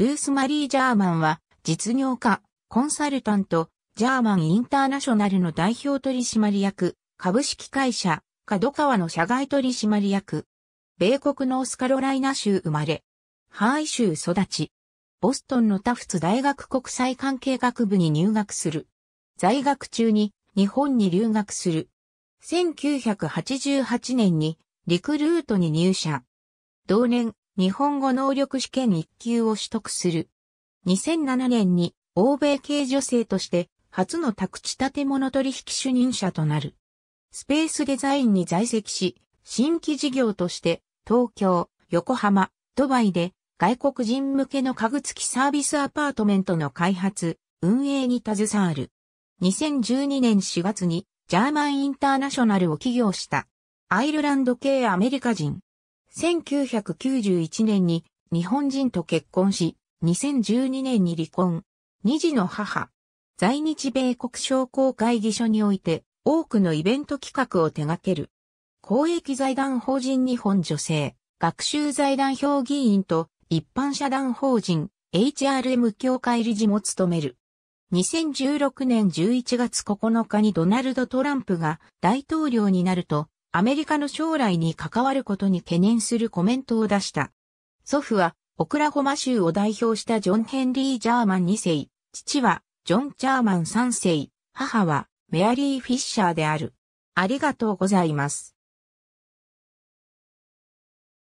ルース・マリー・ジャーマンは、実業家、コンサルタント、ジャーマン・インターナショナルの代表取締役、株式会社、角川の社外取締役。米国ノースカロライナ州生まれ、ハーイ州育ち。ボストンのタフツ大学国際関係学部に入学する。在学中に日本に留学する。1988年にリクルートに入社。同年、日本語能力試験1級を取得する。2007年に欧米系女性として初の宅地建物取引主任者となる。スペースデザインに在籍し、新規事業として東京、横浜、ドバイで外国人向けの家具付きサービスアパートメントの開発、運営に携わる。2012年4月にジャーマンインターナショナルを起業した。アイルランド系アメリカ人、1991年に日本人と結婚し、2012年に離婚。二児の母。在日米国商工会議所において多くのイベント企画を手掛ける。公益財団法人日本女性、学習財団評議員と一般社団法人 HRM 協会理事も務める。2016年11月9日にドナルド・トランプが大統領になると、アメリカの将来に関わることに懸念するコメントを出した。祖父は、オクラホマ州を代表したジョン・ヘンリー・ジャーマン2世、父は、ジョン・ジャーマン3世、母は、メアリー・フィッシャーである。ありがとうございます。